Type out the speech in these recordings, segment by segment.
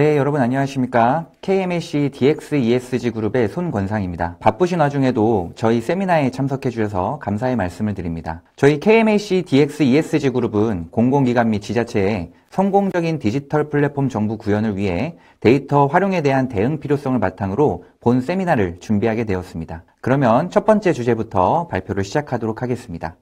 네, 여러분 안녕하십니까. KMAC DX ESG 그룹의 손권상입니다. 바쁘신 와중에도 저희 세미나에 참석해 주셔서 감사의 말씀을 드립니다. 저희 KMAC DX ESG 그룹은 공공기관 및 지자체에 성공적인 디지털 플랫폼 정부 구현을 위해 데이터 활용에 대한 대응 필요성을 바탕으로 본 세미나를 준비하게 되었습니다. 그러면 첫 번째 주제부터 발표를 시작하도록 하겠습니다.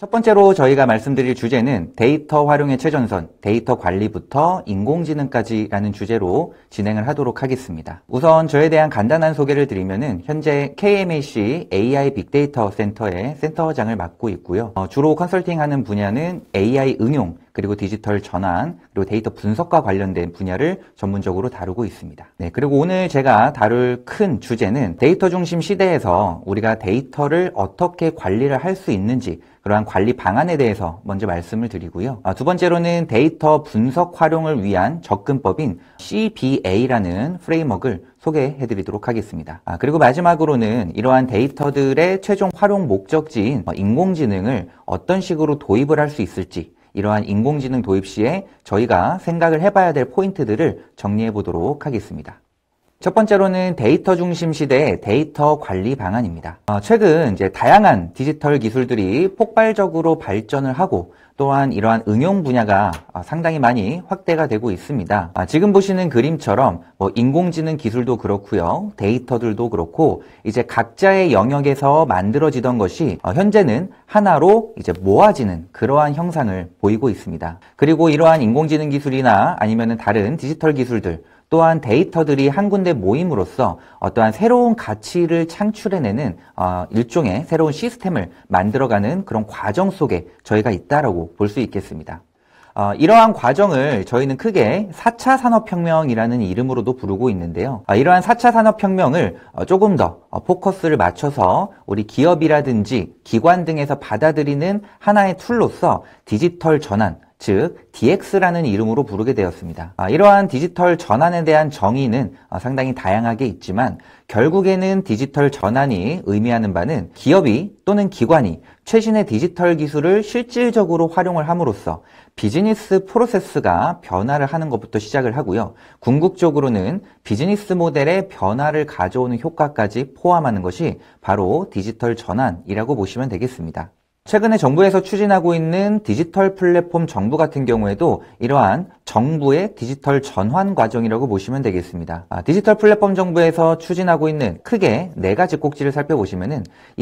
첫 번째로 저희가 말씀드릴 주제는 데이터 활용의 최전선, 데이터 관리부터 인공지능까지라는 주제로 진행을 하도록 하겠습니다. 우선 저에 대한 간단한 소개를 드리면은 현재 KMAC AI 빅데이터 센터의 센터장을 맡고 있고요. 어, 주로 컨설팅하는 분야는 AI 응용, 그리고 디지털 전환, 그리고 데이터 분석과 관련된 분야를 전문적으로 다루고 있습니다. 네, 그리고 오늘 제가 다룰 큰 주제는 데이터 중심 시대에서 우리가 데이터를 어떻게 관리를 할 수 있는지 그러한 관리 방안에 대해서 먼저 말씀을 드리고요. 아, 두 번째로는 데이터 분석 활용을 위한 접근법인 CBA라는 프레임워크를 소개해 드리도록 하겠습니다. 아, 그리고 마지막으로는 이러한 데이터들의 최종 활용 목적지인 인공지능을 어떤 식으로 도입을 할 수 있을지 이러한 인공지능 도입 시에 저희가 생각을 해봐야 될 포인트들을 정리해 보도록 하겠습니다. 첫 번째로는 데이터 중심 시대의 데이터 관리 방안입니다. 아, 최근 이제 다양한 디지털 기술들이 폭발적으로 발전을 하고 또한 이러한 응용 분야가 아, 상당히 많이 확대가 되고 있습니다. 아, 지금 보시는 그림처럼 뭐 인공지능 기술도 그렇고요. 데이터들도 그렇고 이제 각자의 영역에서 만들어지던 것이 어, 현재는 하나로 이제 모아지는 그러한 형상을 보이고 있습니다. 그리고 이러한 인공지능 기술이나 아니면 다른 디지털 기술들 또한 데이터들이 한 군데 모임으로써 어떠한 새로운 가치를 창출해내는 어, 일종의 새로운 시스템을 만들어가는 그런 과정 속에 저희가 있다라고 볼 수 있겠습니다. 어, 이러한 과정을 저희는 크게 4차 산업혁명이라는 이름으로도 부르고 있는데요. 어, 이러한 4차 산업혁명을 어, 조금 더 어, 포커스를 맞춰서 우리 기업이라든지 기관 등에서 받아들이는 하나의 툴로서 디지털 전환, 즉 DX라는 이름으로 부르게 되었습니다. 아, 이러한 디지털 전환에 대한 정의는 아, 상당히 다양하게 있지만 결국에는 디지털 전환이 의미하는 바는 기업이 또는 기관이 최신의 디지털 기술을 실질적으로 활용을 함으로써 비즈니스 프로세스가 변화를 하는 것부터 시작을 하고요. 궁극적으로는 비즈니스 모델의 변화를 가져오는 효과까지 포함하는 것이 바로 디지털 전환이라고 보시면 되겠습니다. 최근에 정부에서 추진하고 있는 디지털 플랫폼 정부 같은 경우에도 이러한 정부의 디지털 전환 과정이라고 보시면 되겠습니다. 아, 디지털 플랫폼 정부에서 추진하고 있는 크게 네 가지 꼭지를 살펴보시면이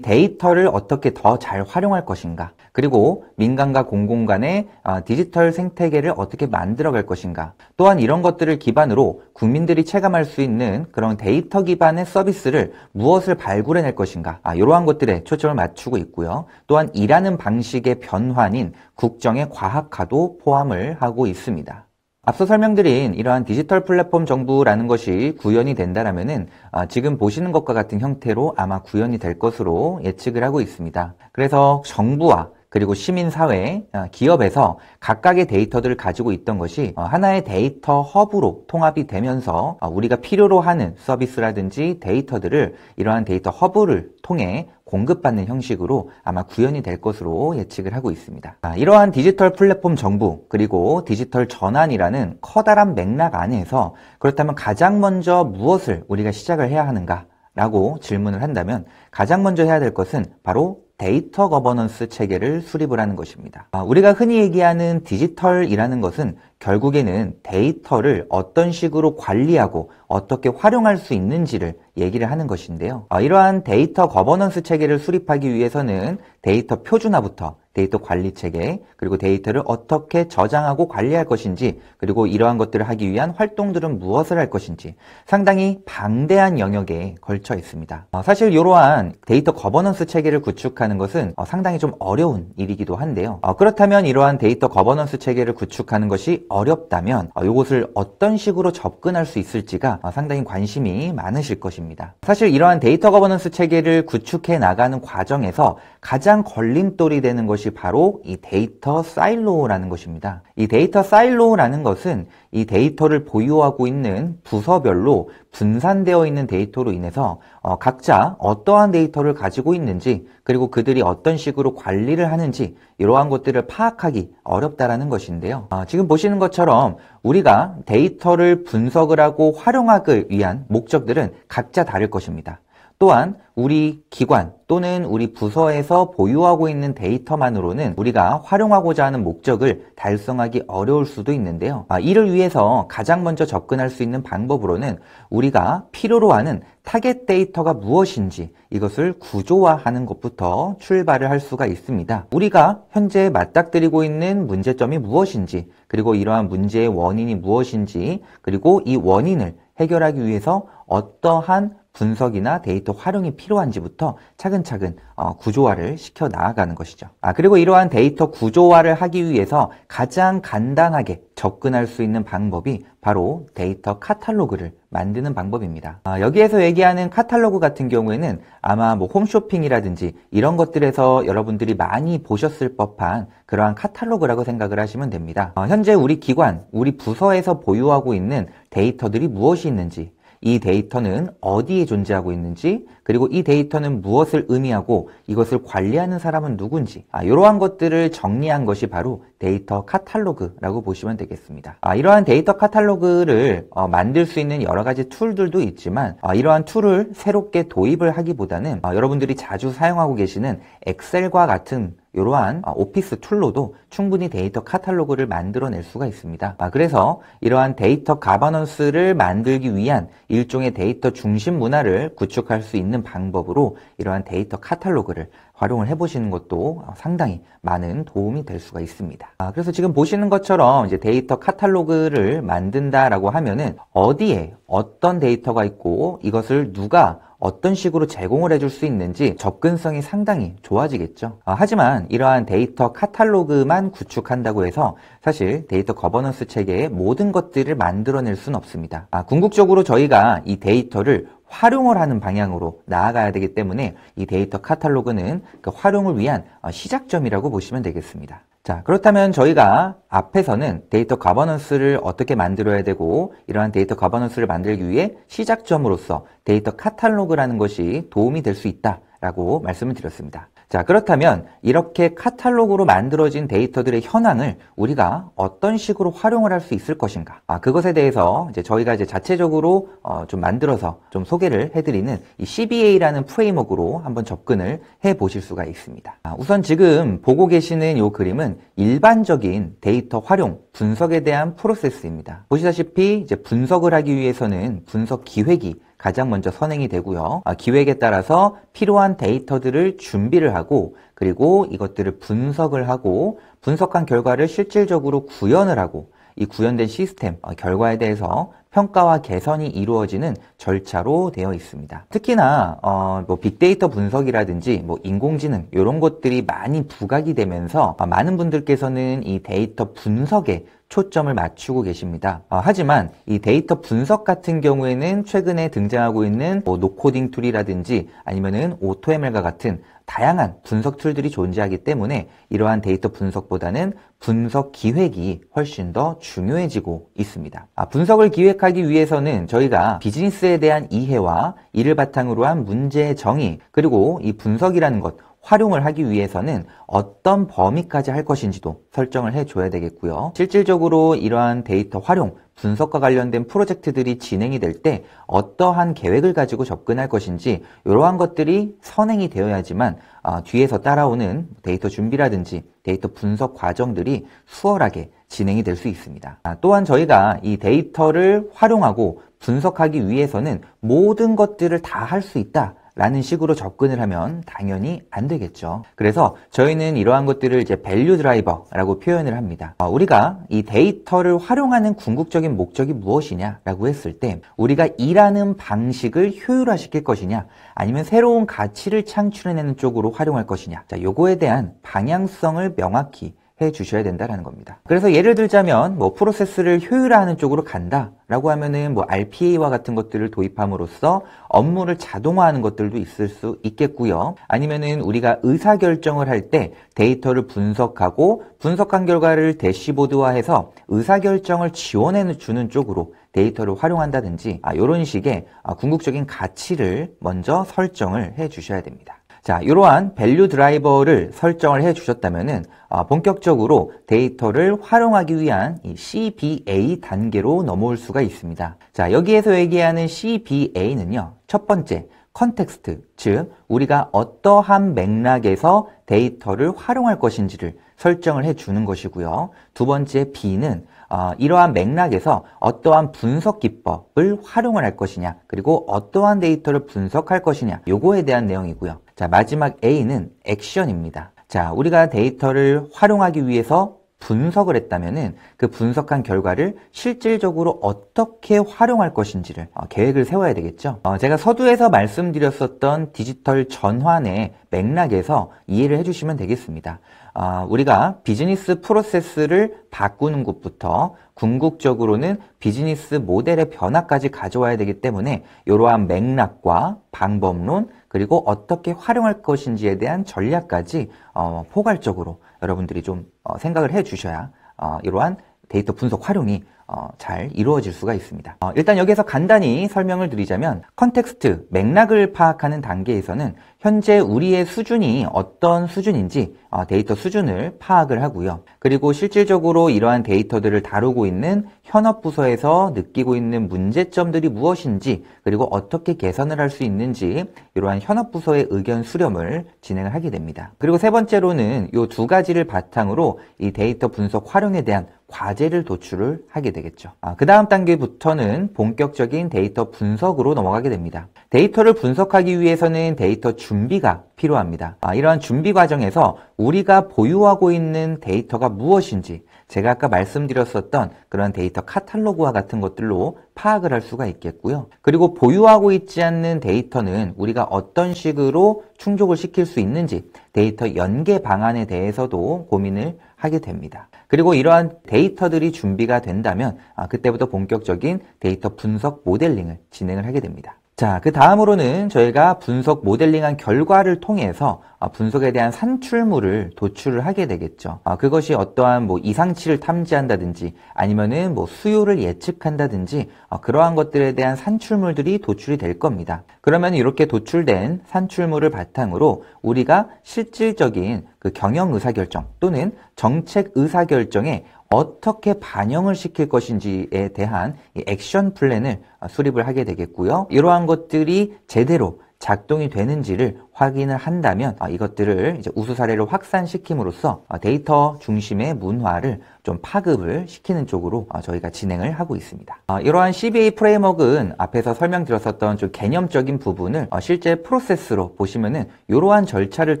데이터를 어떻게 더 잘 활용할 것인가, 그리고 민간과 공공 간의 아, 디지털 생태계를 어떻게 만들어갈 것인가, 또한 이런 것들을 기반으로 국민들이 체감할 수 있는 그런 데이터 기반의 서비스를 무엇을 발굴해낼 것인가, 아, 이러한 것들에 초점을 맞추고 있고요. 또한 이 일하는 방식의 변환인 국정의 과학화도 포함을 하고 있습니다. 앞서 설명드린 이러한 디지털 플랫폼 정부라는 것이 구현이 된다라면은 아, 지금 보시는 것과 같은 형태로 아마 구현이 될 것으로 예측을 하고 있습니다. 그래서 정부와 그리고 시민사회, 아, 기업에서 각각의 데이터들을 가지고 있던 것이 어, 하나의 데이터 허브로 통합이 되면서 아, 우리가 필요로 하는 서비스라든지 데이터들을 이러한 데이터 허브를 통해 공급받는 형식으로 아마 구현이 될 것으로 예측을 하고 있습니다. 아, 이러한 디지털 플랫폼 정부 그리고 디지털 전환이라는 커다란 맥락 안에서 그렇다면 가장 먼저 무엇을 우리가 시작을 해야 하는가? 라고 질문을 한다면 가장 먼저 해야 될 것은 바로 데이터 거버넌스 체계를 수립을 하는 것입니다. 아, 우리가 흔히 얘기하는 디지털이라는 것은 결국에는 데이터를 어떤 식으로 관리하고 어떻게 활용할 수 있는지를 얘기를 하는 것인데요. 아, 이러한 데이터 거버넌스 체계를 수립하기 위해서는 데이터 표준화부터 데이터 관리 체계, 그리고 데이터를 어떻게 저장하고 관리할 것인지, 그리고 이러한 것들을 하기 위한 활동들은 무엇을 할 것인지 상당히 방대한 영역에 걸쳐 있습니다. 어, 사실 이러한 데이터 거버넌스 체계를 구축하는 것은 어, 상당히 좀 어려운 일이기도 한데요. 어, 그렇다면 이러한 데이터 거버넌스 체계를 구축하는 것이 어렵다면 이것을 어떤 식으로 접근할 수 있을지가 상당히 관심이 많으실 것입니다. 사실 이러한 데이터 거버넌스 체계를 구축해 나가는 과정에서 가장 걸림돌이 되는 것이 것이 바로 이 데이터 사일로라는 것입니다. 이 데이터 사일로라는 것은 이 데이터를 보유하고 있는 부서별로 분산되어 있는 데이터로 인해서 어, 각자 어떠한 데이터를 가지고 있는지 그리고 그들이 어떤 식으로 관리를 하는지 이러한 것들을 파악하기 어렵다라는 것인데요. 어, 지금 보시는 것처럼 우리가 데이터를 분석을 하고 활용하기 위한 목적들은 각자 다를 것입니다. 또한 우리 기관 또는 우리 부서에서 보유하고 있는 데이터만으로는 우리가 활용하고자 하는 목적을 달성하기 어려울 수도 있는데요. 아, 이를 위해서 가장 먼저 접근할 수 있는 방법으로는 우리가 필요로 하는 타겟 데이터가 무엇인지 이것을 구조화하는 것부터 출발을 할 수가 있습니다. 우리가 현재 맞닥뜨리고 있는 문제점이 무엇인지 그리고 이러한 문제의 원인이 무엇인지 그리고 이 원인을 해결하기 위해서 어떠한 분석이나 데이터 활용이 필요한지부터 차근차근 어, 구조화를 시켜 나아가는 것이죠. 아, 그리고 이러한 데이터 구조화를 하기 위해서 가장 간단하게 접근할 수 있는 방법이 바로 데이터 카탈로그를 만드는 방법입니다. 아, 여기에서 얘기하는 카탈로그 같은 경우에는 아마 뭐 홈쇼핑이라든지 이런 것들에서 여러분들이 많이 보셨을 법한 그러한 카탈로그라고 생각을 하시면 됩니다. 아, 현재 우리 기관, 우리 부서에서 보유하고 있는 데이터들이 무엇이 있는지 이 데이터는 어디에 존재하고 있는지 그리고 이 데이터는 무엇을 의미하고 이것을 관리하는 사람은 누군지 아, 이러한 것들을 정리한 것이 바로 데이터 카탈로그라고 보시면 되겠습니다. 아, 이러한 데이터 카탈로그를 어, 만들 수 있는 여러 가지 툴들도 있지만 아, 이러한 툴을 새롭게 도입을 하기보다는 아, 여러분들이 자주 사용하고 계시는 엑셀과 같은 이러한 아, 오피스 툴로도 충분히 데이터 카탈로그를 만들어낼 수가 있습니다. 아, 그래서 이러한 데이터 가버넌스를 만들기 위한 일종의 데이터 중심 문화를 구축할 수 있는 방법으로 이러한 데이터 카탈로그를 활용을 해보시는 것도 상당히 많은 도움이 될 수가 있습니다. 아, 그래서 지금 보시는 것처럼 이제 데이터 카탈로그를 만든다라고 하면은 어디에 어떤 데이터가 있고 이것을 누가 어떤 식으로 제공을 해줄 수 있는지 접근성이 상당히 좋아지겠죠. 아, 하지만 이러한 데이터 카탈로그만 구축한다고 해서 사실 데이터 거버넌스 체계의 모든 것들을 만들어낼 수는 없습니다. 아, 궁극적으로 저희가 이 데이터를 활용을 하는 방향으로 나아가야 되기 때문에 이 데이터 카탈로그는 그 활용을 위한 어, 시작점이라고 보시면 되겠습니다. 자, 그렇다면 저희가 앞에서는 데이터 가버넌스를 어떻게 만들어야 되고 이러한 데이터 가버넌스를 만들기 위해 시작점으로서 데이터 카탈로그라는 것이 도움이 될 수 있다. 라고 말씀을 드렸습니다. 자, 그렇다면 이렇게 카탈로그로 만들어진 데이터들의 현황을 우리가 어떤 식으로 활용을 할 수 있을 것인가? 아, 그것에 대해서 이제 저희가 이제 자체적으로 어, 좀 만들어서 좀 소개를 해드리는 이 CBA라는 프레임워크로 한번 접근을 해 보실 수가 있습니다. 아, 우선 지금 보고 계시는 이 그림은 일반적인 데이터 활용 분석에 대한 프로세스입니다. 보시다시피 이제 분석을 하기 위해서는 분석 기획이 가장 먼저 선행이 되고요. 아, 기획에 따라서 필요한 데이터들을 준비를 하고 그리고 이것들을 분석을 하고 분석한 결과를 실질적으로 구현을 하고 이 구현된 시스템 어, 결과에 대해서 평가와 개선이 이루어지는 절차로 되어 있습니다. 특히나 어, 뭐 빅데이터 분석이라든지 뭐 인공지능 이런 것들이 많이 부각이 되면서 어, 많은 분들께서는 이 데이터 분석에 초점을 맞추고 계십니다. 어, 하지만 이 데이터 분석 같은 경우에는 최근에 등장하고 있는 뭐 노코딩 툴이라든지 아니면은 오토ML과 같은 다양한 분석 툴들이 존재하기 때문에 이러한 데이터 분석보다는 분석 기획이 훨씬 더 중요해지고 있습니다. 아, 분석을 기획하기 위해서는 저희가 비즈니스에 대한 이해와 이를 바탕으로 한 문제의 정의 그리고 이 분석이라는 것 활용을 하기 위해서는 어떤 범위까지 할 것인지도 설정을 해줘야 되겠고요. 실질적으로 이러한 데이터 활용 분석과 관련된 프로젝트들이 진행이 될 때 어떠한 계획을 가지고 접근할 것인지 이러한 것들이 선행이 되어야지만 어, 뒤에서 따라오는 데이터 준비라든지 데이터 분석 과정들이 수월하게 진행이 될 수 있습니다. 아, 또한 저희가 이 데이터를 활용하고 분석하기 위해서는 모든 것들을 다 할 수 있다 라는 식으로 접근을 하면 당연히 안 되겠죠. 그래서 저희는 이러한 것들을 이제 밸류 드라이버라고 표현을 합니다. 어, 우리가 이 데이터를 활용하는 궁극적인 목적이 무엇이냐라고 했을 때 우리가 일하는 방식을 효율화시킬 것이냐 아니면 새로운 가치를 창출해내는 쪽으로 활용할 것이냐 자, 요거에 대한 방향성을 명확히 해 주셔야 된다라는 겁니다. 그래서 예를 들자면 뭐 프로세스를 효율화하는 쪽으로 간다라고 하면은 뭐 RPA와 같은 것들을 도입함으로써 업무를 자동화하는 것들도 있을 수 있겠고요. 아니면은 우리가 의사 결정을 할 때 데이터를 분석하고 분석한 결과를 대시보드화해서 의사 결정을 지원해 주는 쪽으로 데이터를 활용한다든지 아, 요런 식의 아, 궁극적인 가치를 먼저 설정을 해 주셔야 됩니다. 자, 이러한 밸류 드라이버를 설정을 해 주셨다면은 아, 본격적으로 데이터를 활용하기 위한 CBA 단계로 넘어올 수가 있습니다. 자, 여기에서 얘기하는 CBA는요. 첫 번째, 컨텍스트, 즉 우리가 어떠한 맥락에서 데이터를 활용할 것인지를 설정을 해주는 것이고요. 두 번째 B는 어, 이러한 맥락에서 어떠한 분석 기법을 활용을 할 것이냐 그리고 어떠한 데이터를 분석할 것이냐 요거에 대한 내용이고요. 자, 마지막 A는 액션입니다. 자, 우리가 데이터를 활용하기 위해서 분석을 했다면은 그 분석한 결과를 실질적으로 어떻게 활용할 것인지를 어, 계획을 세워야 되겠죠. 어, 제가 서두에서 말씀드렸었던 디지털 전환의 맥락에서 이해를 해주시면 되겠습니다. 어, 우리가 비즈니스 프로세스를 바꾸는 것부터 궁극적으로는 비즈니스 모델의 변화까지 가져와야 되기 때문에 이러한 맥락과 방법론 그리고 어떻게 활용할 것인지에 대한 전략까지 어, 포괄적으로 여러분들이 좀 어, 생각을 해 주셔야 어, 이러한 데이터 분석 활용이 어, 잘 이루어질 수가 있습니다. 어, 일단 여기에서 간단히 설명을 드리자면 컨텍스트, 맥락을 파악하는 단계에서는 현재 우리의 수준이 어떤 수준인지 어, 데이터 수준을 파악을 하고요. 그리고 실질적으로 이러한 데이터들을 다루고 있는 현업 부서에서 느끼고 있는 문제점들이 무엇인지 그리고 어떻게 개선을 할 수 있는지 이러한 현업 부서의 의견 수렴을 진행을 하게 됩니다. 그리고 세 번째로는 이 두 가지를 바탕으로 이 데이터 분석 활용에 대한 과제를 도출을 하게 되겠죠. 아, 그 다음 단계부터는 본격적인 데이터 분석으로 넘어가게 됩니다. 데이터를 분석하기 위해서는 데이터 출 준비가 필요합니다. 아, 이러한 준비 과정에서 우리가 보유하고 있는 데이터가 무엇인지 제가 아까 말씀드렸었던 그런 데이터 카탈로그와 같은 것들로 파악을 할 수가 있겠고요. 그리고 보유하고 있지 않는 데이터는 우리가 어떤 식으로 충족을 시킬 수 있는지 데이터 연계 방안에 대해서도 고민을 하게 됩니다. 그리고 이러한 데이터들이 준비가 된다면 아, 그때부터 본격적인 데이터 분석 모델링을 진행을 하게 됩니다. 자, 그 다음으로는 저희가 분석 모델링한 결과를 통해서 아, 분석에 대한 산출물을 도출을 하게 되겠죠. 아, 그것이 어떠한 뭐 이상치를 탐지한다든지 아니면은 뭐 수요를 예측한다든지 아, 그러한 것들에 대한 산출물들이 도출이 될 겁니다. 그러면 이렇게 도출된 산출물을 바탕으로 우리가 실질적인 그 경영 의사결정 또는 정책 의사결정에 어떻게 반영을 시킬 것인지에 대한 액션 플랜을 아, 수립을 하게 되겠고요. 이러한 것들이 제대로 작동이 되는지를 확인을 한다면 아, 이것들을 이제 우수 사례를 확산시킴으로써 아, 데이터 중심의 문화를 좀 파급을 시키는 쪽으로 저희가 진행을 하고 있습니다. 이러한 CBA 프레임워크는 앞에서 설명드렸었던 좀 개념적인 부분을 실제 프로세스로 보시면은 이러한 절차를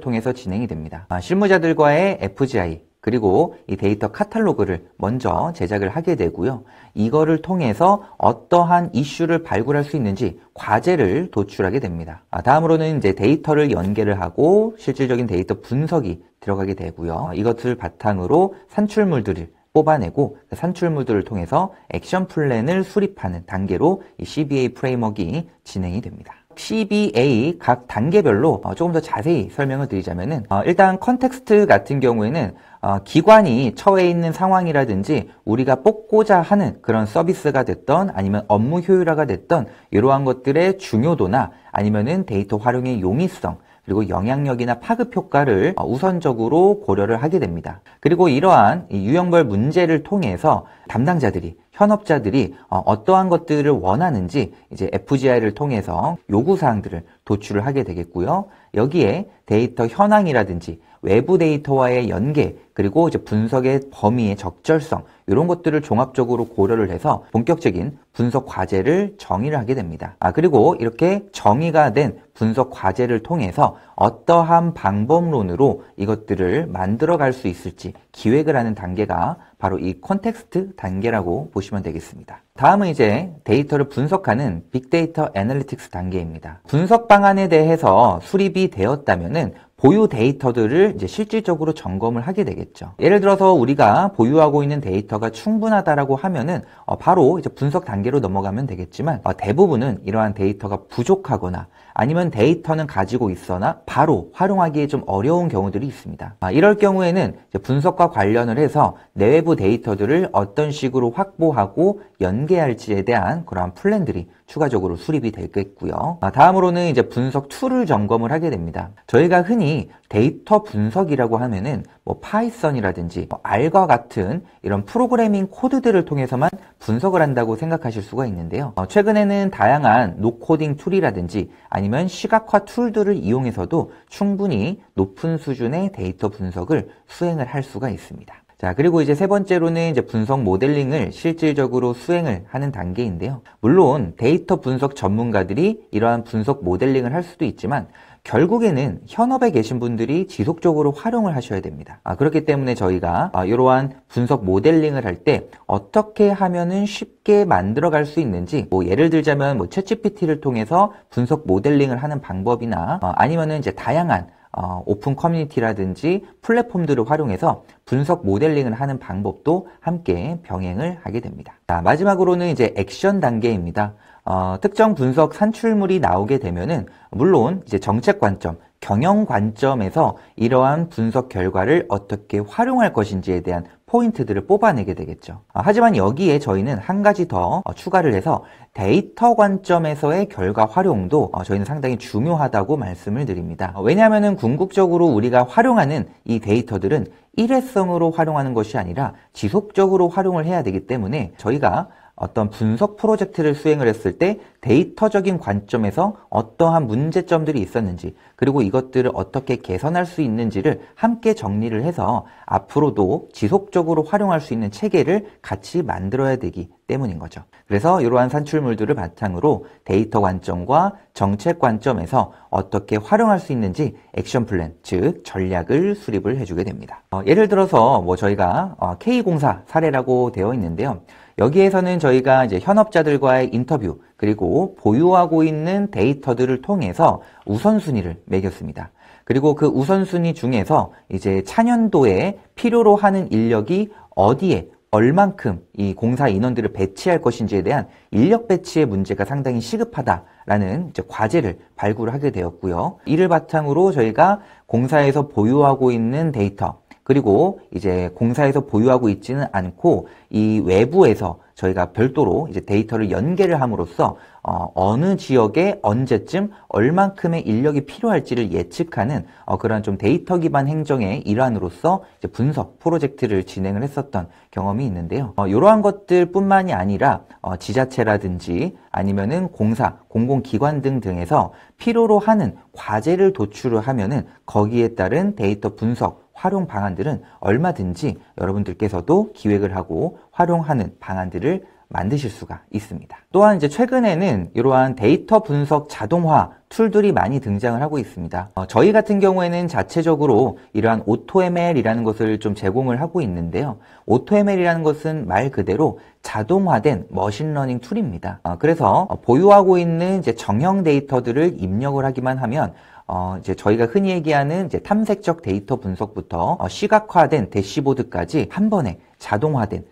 통해서 진행이 됩니다. 실무자들과의 FGI 그리고 이 데이터 카탈로그를 먼저 제작을 하게 되고요. 이거를 통해서 어떠한 이슈를 발굴할 수 있는지 과제를 도출하게 됩니다. 아, 다음으로는 이제 데이터를 연계를 하고 실질적인 데이터 분석이 들어가게 되고요. 이것을 바탕으로 산출물들을 뽑아내고 그 산출물들을 통해서 액션 플랜을 수립하는 단계로 이 CBA 프레임워크가 진행이 됩니다. CBA 각 단계별로 어, 조금 더 자세히 설명을 드리자면 어, 일단 컨텍스트 같은 경우에는 어, 기관이 처해 있는 상황이라든지 우리가 뽑고자 하는 그런 서비스가 됐던 아니면 업무 효율화가 됐던 이러한 것들의 중요도나 아니면은 데이터 활용의 용이성 그리고 영향력이나 파급 효과를 어, 우선적으로 고려를 하게 됩니다. 그리고 이러한 유형별 문제를 통해서 담당자들이 현업자들이 어, 어떠한 것들을 원하는지 이제 FGI를 통해서 요구사항들을 도출을 하게 되겠고요. 여기에 데이터 현황이라든지 외부 데이터와의 연계 그리고 이제 분석의 범위의 적절성 이런 것들을 종합적으로 고려를 해서 본격적인 분석 과제를 정의를 하게 됩니다. 아 그리고 이렇게 정의가 된 분석 과제를 통해서 어떠한 방법론으로 이것들을 만들어 갈 수 있을지 기획을 하는 단계가 바로 이 컨텍스트 단계라고 보시면 되겠습니다. 다음은 이제 데이터를 분석하는 빅데이터 애널리틱스 단계입니다. 분석 방안에 대해서 수립이 되었다면은 보유 데이터들을 이제 실질적으로 점검을 하게 되겠죠. 예를 들어서 우리가 보유하고 있는 데이터가 충분하다라고 하면은 어 바로 이제 분석 단계로 넘어가면 되겠지만 어 대부분은 이러한 데이터가 부족하거나 아니면 데이터는 가지고 있어나 바로 활용하기에 좀 어려운 경우들이 있습니다. 아, 이럴 경우에는 분석과 관련을 해서 내외부 데이터들을 어떤 식으로 확보하고 연계할지에 대한 그러한 플랜들이 추가적으로 수립이 되겠고요. 아, 다음으로는 이제 분석 툴을 점검을 하게 됩니다. 저희가 흔히 데이터 분석이라고 하면은 뭐 파이썬이라든지 뭐 R과 같은 이런 프로그래밍 코드들을 통해서만 분석을 한다고 생각하실 수가 있는데요. 어, 최근에는 다양한 노코딩 툴이라든지 아니면 시각화 툴들을 이용해서도 충분히 높은 수준의 데이터 분석을 수행을 할 수가 있습니다. 자, 그리고 이제 세 번째로는 이제 분석 모델링을 실질적으로 수행을 하는 단계인데요. 물론 데이터 분석 전문가들이 이러한 분석 모델링을 할 수도 있지만 결국에는 현업에 계신 분들이 지속적으로 활용을 하셔야 됩니다. 아, 그렇기 때문에 저희가 아, 이러한 분석 모델링을 할 때 어떻게 하면은 쉽게 만들어갈 수 있는지 뭐 예를 들자면 뭐 챗GPT를 통해서 분석 모델링을 하는 방법이나 아, 아니면은 이제 다양한 어, 오픈 커뮤니티라든지 플랫폼들을 활용해서 분석 모델링을 하는 방법도 함께 병행을 하게 됩니다. 자, 마지막으로는 이제 액션 단계입니다. 어, 특정 분석 산출물이 나오게 되면은 물론 이제 정책 관점, 경영 관점에서 이러한 분석 결과를 어떻게 활용할 것인지에 대한 포인트들을 뽑아내게 되겠죠. 아, 하지만 여기에 저희는 한 가지 더 어, 추가를 해서 데이터 관점에서의 결과 활용도 어, 저희는 상당히 중요하다고 말씀을 드립니다. 어, 왜냐하면 궁극적으로 우리가 활용하는 이 데이터들은 일회성으로 활용하는 것이 아니라 지속적으로 활용을 해야 되기 때문에 저희가 어떤 분석 프로젝트를 수행을 했을 때 데이터적인 관점에서 어떠한 문제점들이 있었는지 그리고 이것들을 어떻게 개선할 수 있는지를 함께 정리를 해서 앞으로도 지속적으로 활용할 수 있는 체계를 같이 만들어야 되기 때문인 거죠. 그래서 이러한 산출물들을 바탕으로 데이터 관점과 정책 관점에서 어떻게 활용할 수 있는지 액션 플랜, 즉 전략을 수립을 해주게 됩니다. 어, 예를 들어서 뭐 저희가 어, K공사 사례라고 되어 있는데요. 여기에서는 저희가 이제 현업자들과의 인터뷰 그리고 보유하고 있는 데이터들을 통해서 우선순위를 매겼습니다. 그리고 그 우선순위 중에서 이제 찬연도에 필요로 하는 인력이 어디에 얼만큼 이 공사 인원들을 배치할 것인지에 대한 인력 배치의 문제가 상당히 시급하다라는 과제를 발굴하게 되었고요. 이를 바탕으로 저희가 공사에서 보유하고 있는 데이터 그리고 이제 공사에서 보유하고 있지는 않고 이 외부에서 저희가 별도로 이제 데이터를 연계를 함으로써 어, 어느 지역에 언제쯤 얼만큼의 인력이 필요할지를 예측하는 어, 그런 좀 데이터 기반 행정의 일환으로서 이제 분석 프로젝트를 진행을 했었던 경험이 있는데요. 어, 이러한 것들뿐만이 아니라 어, 지자체라든지 아니면은 공사, 공공기관 등 등에서 필요로 하는 과제를 도출을 하면은 거기에 따른 데이터 분석 활용 방안들은 얼마든지 여러분들께서도 기획을 하고 활용하는 방안들을 만드실 수가 있습니다. 또한 이제 최근에는 이러한 데이터 분석 자동화 툴들이 많이 등장을 하고 있습니다. 어, 저희 같은 경우에는 자체적으로 이러한 AutoML이라는 것을 좀 제공을 하고 있는데요. AutoML이라는 것은 말 그대로 자동화된 머신러닝 툴입니다. 어, 그래서 보유하고 있는 이제 정형 데이터들을 입력을 하기만 하면 어, 이제 저희가 흔히 얘기하는 이제 탐색적 데이터 분석부터 어, 시각화된 대시보드까지 한 번에 자동화된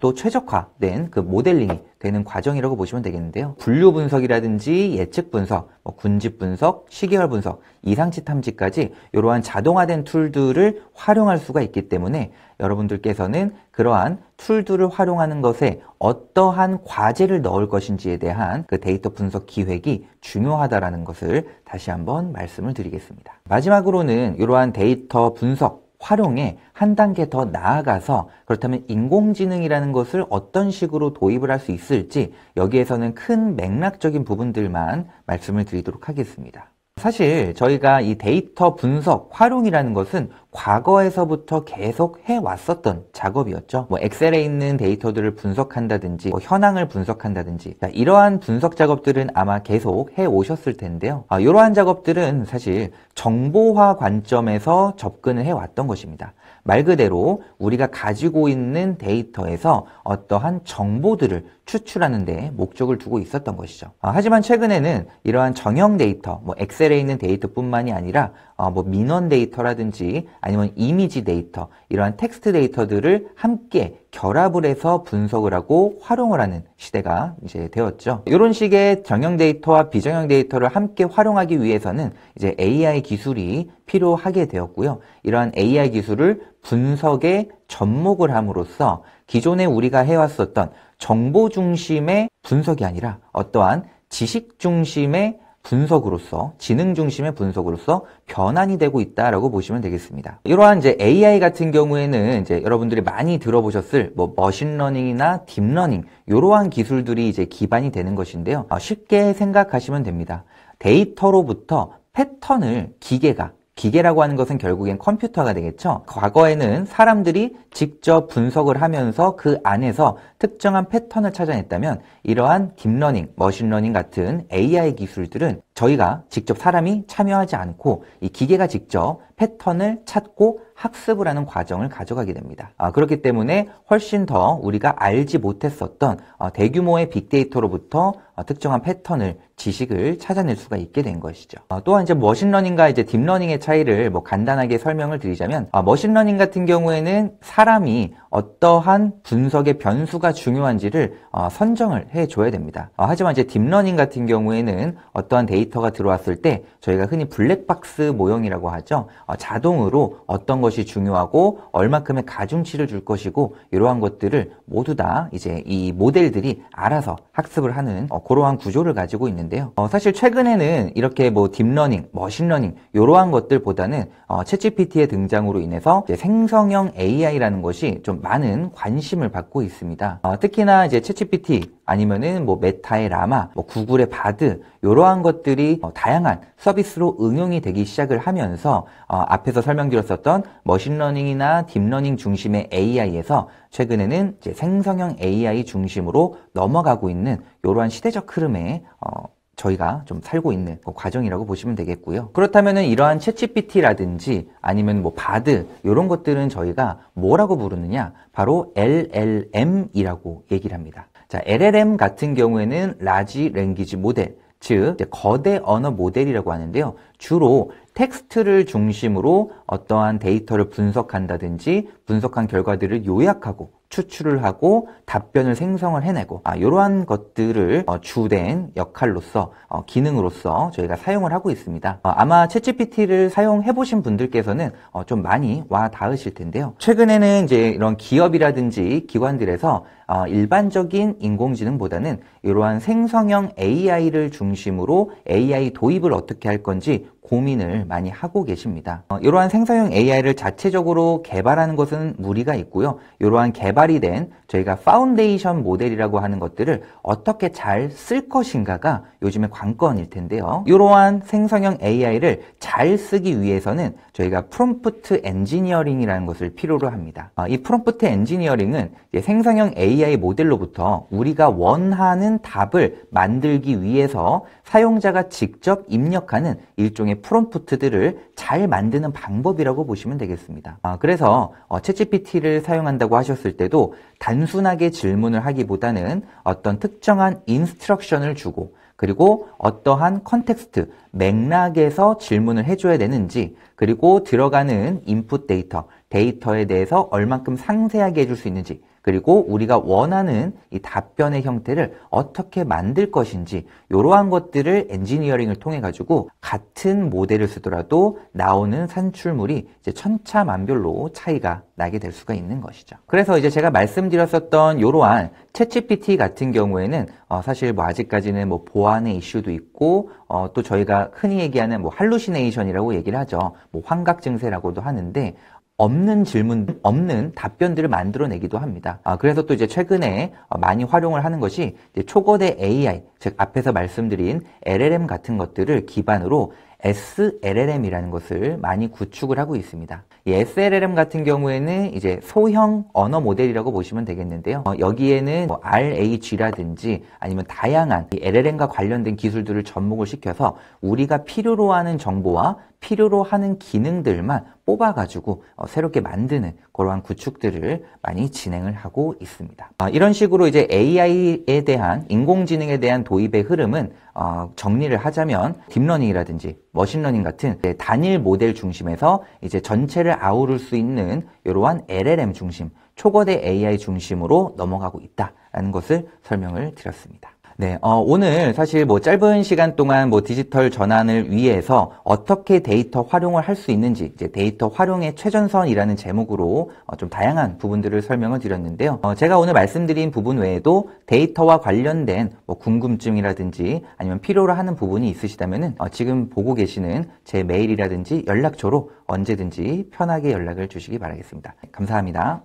또 최적화된 그 모델링이 되는 과정이라고 보시면 되겠는데요. 분류 분석이라든지 예측 분석, 뭐 군집 분석, 시계열 분석, 이상치 탐지까지 이러한 자동화된 툴들을 활용할 수가 있기 때문에 여러분들께서는 그러한 툴들을 활용하는 것에 어떠한 과제를 넣을 것인지에 대한 그 데이터 분석 기획이 중요하다라는 것을 다시 한번 말씀을 드리겠습니다. 마지막으로는 이러한 데이터 분석 활용에 한 단계 더 나아가서 그렇다면 인공지능이라는 것을 어떤 식으로 도입을 할 수 있을지 여기에서는 큰 맥락적인 부분들만 말씀을 드리도록 하겠습니다. 사실 저희가 이 데이터 분석 활용이라는 것은 과거에서부터 계속 해왔었던 작업이었죠. 뭐 엑셀에 있는 데이터들을 분석한다든지 뭐 현황을 분석한다든지 그러니까 이러한 분석 작업들은 아마 계속 해오셨을 텐데요. 아, 이러한 작업들은 사실 정보화 관점에서 접근을 해왔던 것입니다. 말 그대로 우리가 가지고 있는 데이터에서 어떠한 정보들을 추출하는 데 목적을 두고 있었던 것이죠. 어, 하지만 최근에는 이러한 정형 데이터, 뭐 엑셀에 있는 데이터뿐만이 아니라 어, 뭐 민원 데이터라든지 아니면 이미지 데이터 이러한 텍스트 데이터들을 함께 결합을 해서 분석을 하고 활용을 하는 시대가 이제 되었죠. 이런 식의 정형 데이터와 비정형 데이터를 함께 활용하기 위해서는 이제 AI 기술이 필요하게 되었고요. 이러한 AI 기술을 분석에 접목을 함으로써 기존에 우리가 해왔었던 정보 중심의 분석이 아니라 어떠한 지식 중심의 분석으로서 지능 중심의 분석으로서 변환이 되고 있다라고 보시면 되겠습니다. 이러한 이제 AI 같은 경우에는 이제 여러분들이 많이 들어보셨을 뭐 머신러닝이나 딥러닝 이러한 기술들이 이제 기반이 되는 것인데요. 아, 쉽게 생각하시면 됩니다. 데이터로부터 패턴을 기계가 기계라고 하는 것은 결국엔 컴퓨터가 되겠죠. 과거에는 사람들이 직접 분석을 하면서 그 안에서 특정한 패턴을 찾아냈다면 이러한 딥러닝, 머신러닝 같은 AI 기술들은 저희가 직접 사람이 참여하지 않고 이 기계가 직접 패턴을 찾고 학습을 하는 과정을 가져가게 됩니다. 아, 그렇기 때문에 훨씬 더 우리가 알지 못했었던 어, 대규모의 빅데이터로부터 어, 특정한 패턴을 지식을 찾아낼 수가 있게 된 것이죠. 어, 또한 이제 머신러닝과 이제 딥러닝의 차이를 뭐 간단하게 설명을 드리자면 어, 머신러닝 같은 경우에는 사람이 어떠한 분석의 변수가 중요한지를 어, 선정을 해줘야 됩니다. 어, 하지만 이제 딥러닝 같은 경우에는 어떠한 데이터 데이터가 들어왔을 때 저희가 흔히 블랙박스 모형이라고 하죠. 어, 자동으로 어떤 것이 중요하고 얼마큼의 가중치를 줄 것이고 이러한 것들을 모두 다 이제 이 모델들이 알아서 학습을 하는 어, 그러한 구조를 가지고 있는데요. 어, 사실 최근에는 이렇게 뭐 딥러닝, 머신러닝 이러한 것들보다는 어, 챗GPT의 등장으로 인해서 생성형 AI라는 것이 좀 많은 관심을 받고 있습니다. 어, 특히나 이제 챗GPT 아니면은 뭐 메타의 라마, 뭐 구글의 바드 이러한 것들이 어, 다양한 서비스로 응용이 되기 시작을 하면서 어, 앞에서 설명드렸었던 머신러닝이나 딥러닝 중심의 AI에서 최근에는 이제 생성형 AI 중심으로 넘어가고 있는 이러한 시대적 흐름에 어, 저희가 좀 살고 있는 그 과정이라고 보시면 되겠고요. 그렇다면 이러한 채 g p t 라든지 아니면 뭐 바드 이런 것들은 저희가 뭐라고 부르느냐 바로 LLM이라고 얘기를 합니다. 자, LLM 같은 경우에는 라지 랭귀지 모델, 즉 거대 언어 모델이라고 하는데요. 주로 텍스트를 중심으로 어떠한 데이터를 분석한다든지 분석한 결과들을 요약하고 추출을 하고 답변을 생성을 해내고 아, 이러한 것들을 어, 주된 역할로서 어, 기능으로서 저희가 사용을 하고 있습니다. 어, 아마 챗GPT를 사용해 보신 분들께서는 어, 좀 많이 와 닿으실 텐데요. 최근에는 이제 이런 기업이라든지 기관들에서 어, 일반적인 인공지능보다는 이러한 생성형 AI를 중심으로 AI 도입을 어떻게 할 건지 고민을 많이 하고 계십니다. 어, 이러한 생성형 AI를 자체적으로 개발하는 것은 무리가 있고요. 이러한 개발이 된 저희가 파운데이션 모델이라고 하는 것들을 어떻게 잘 쓸 것인가가 요즘의 관건일 텐데요. 이러한 생성형 AI를 잘 쓰기 위해서는 저희가 프롬프트 엔지니어링이라는 것을 필요로 합니다. 어, 이 프롬프트 엔지니어링은 생성형 AI 모델로부터 우리가 원하는 답을 만들기 위해서 사용자가 직접 입력하는 일종의 프롬프트들을 잘 만드는 방법이라고 보시면 되겠습니다. 아, 그래서 어, 챗GPT를 사용한다고 하셨을 때도 단순하게 질문을 하기보다는 어떤 특정한 인스트럭션을 주고 그리고 어떠한 컨텍스트, 맥락에서 질문을 해줘야 되는지 그리고 들어가는 인풋 데이터, 데이터에 대해서 얼만큼 상세하게 해줄 수 있는지 그리고 우리가 원하는 이 답변의 형태를 어떻게 만들 것인지 이러한 것들을 엔지니어링을 통해 가지고 같은 모델을 쓰더라도 나오는 산출물이 이제 천차만별로 차이가 나게 될 수가 있는 것이죠. 그래서 이제 제가 말씀드렸었던 이러한 챗GPT 같은 경우에는 어 사실 뭐 아직까지는 뭐 보안의 이슈도 있고 어또 저희가 흔히 얘기하는 뭐 할루시네이션이라고 얘기를 하죠. 뭐 환각 증세라고도 하는데 없는 질문, 없는 답변들을 만들어내기도 합니다. 아, 그래서 또 이제 최근에 어, 많이 활용을 하는 것이 초거대 AI, 즉 앞에서 말씀드린 LLM 같은 것들을 기반으로 SLLM이라는 것을 많이 구축을 하고 있습니다. 이 s l m 같은 경우에는 이제 소형 언어 모델이라고 보시면 되겠는데요. 어, 여기에는 뭐 r g 라든지 아니면 다양한 LLM과 관련된 기술들을 접목을 시켜서 우리가 필요로 하는 정보와 필요로 하는 기능들만 뽑아가지고 어, 새롭게 만드는 그러한 구축들을 많이 진행을 하고 있습니다. 어, 이런 식으로 이제 AI에 대한 인공지능에 대한 도입의 흐름은 어, 정리를 하자면 딥러닝이라든지 머신러닝 같은 단일 모델 중심에서 이제 전체를 시대를 아우를 수 있는 이러한 LLM 중심, 초거대 AI 중심으로 넘어가고 있다는 것을 설명을 드렸습니다. 네, 어, 오늘 사실 뭐 짧은 시간 동안 뭐 디지털 전환을 위해서 어떻게 데이터 활용을 할 수 있는지 이제 데이터 활용의 최전선이라는 제목으로 어, 좀 다양한 부분들을 설명을 드렸는데요. 어, 제가 오늘 말씀드린 부분 외에도 데이터와 관련된 뭐 궁금증이라든지 아니면 필요로 하는 부분이 있으시다면 어, 지금 보고 계시는 제 메일이라든지 연락처로 언제든지 편하게 연락을 주시기 바라겠습니다. 네, 감사합니다.